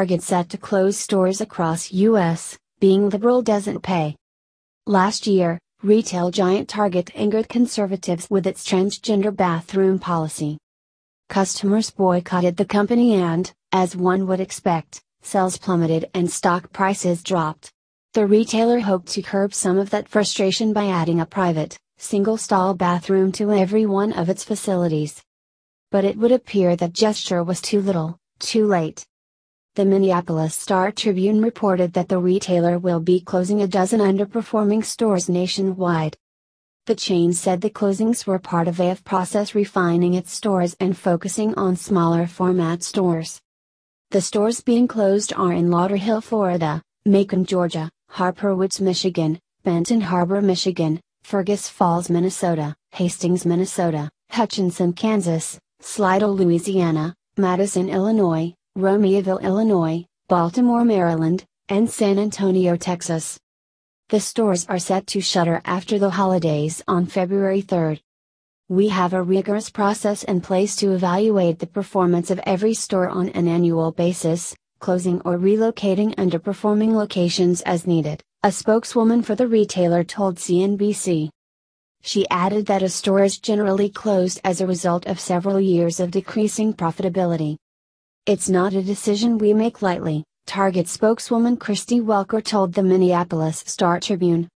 Target set to close stores across U.S., being liberal doesn't pay. Last year, retail giant Target angered conservatives with its transgender bathroom policy. Customers boycotted the company and, as one would expect, sales plummeted and stock prices dropped. The retailer hoped to curb some of that frustration by adding a private, single stall bathroom to every one of its facilities. But it would appear that gesture was too little, too late. The Minneapolis Star Tribune reported that the retailer will be closing a dozen underperforming stores nationwide. The chain said the closings were part of a process refining its stores and focusing on smaller format stores. The stores being closed are in Lauderhill, Florida, Macon, Georgia, Harper Woods, Michigan, Benton Harbor, Michigan, Fergus Falls, Minnesota, Hastings, Minnesota, Hutchinson, Kansas, Slidell, Louisiana, Madison, Illinois, Romeoville, Illinois, Baltimore, Maryland, and San Antonio, Texas. The stores are set to shutter after the holidays on February 3. We have a rigorous process in place to evaluate the performance of every store on an annual basis, closing or relocating underperforming locations as needed, a spokeswoman for the retailer told CNBC. She added that a store is generally closed as a result of several years of decreasing profitability, it's not a decision we make lightly, Target spokeswoman Christy Welker told the Minneapolis Star Tribune.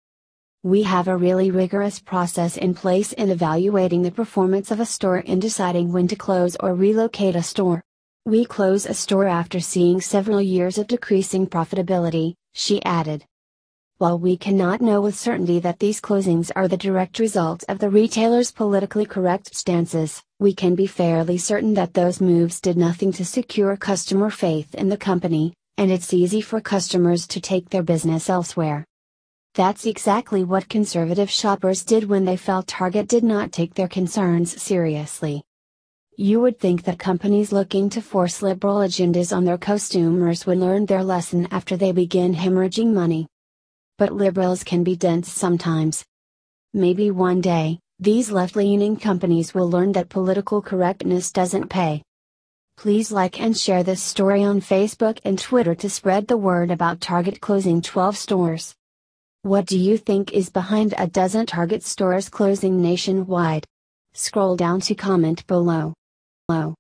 We have a really rigorous process in place in evaluating the performance of a store in deciding when to close or relocate a store. We close a store after seeing several years of decreasing profitability, she added. While we cannot know with certainty that these closings are the direct result of the retailer's politically correct stances, we can be fairly certain that those moves did nothing to secure customer faith in the company, and it's easy for customers to take their business elsewhere. That's exactly what conservative shoppers did when they felt Target did not take their concerns seriously. You would think that companies looking to force liberal agendas on their customers would learn their lesson after they begin hemorrhaging money but liberals can be dense sometimes. Maybe one day, these left leaning companies will learn that political correctness doesn't pay. Please like and share this story on Facebook and Twitter to spread the word about Target closing 12 stores. What do you think is behind a dozen Target stores closing nationwide? Scroll down to comment below. below.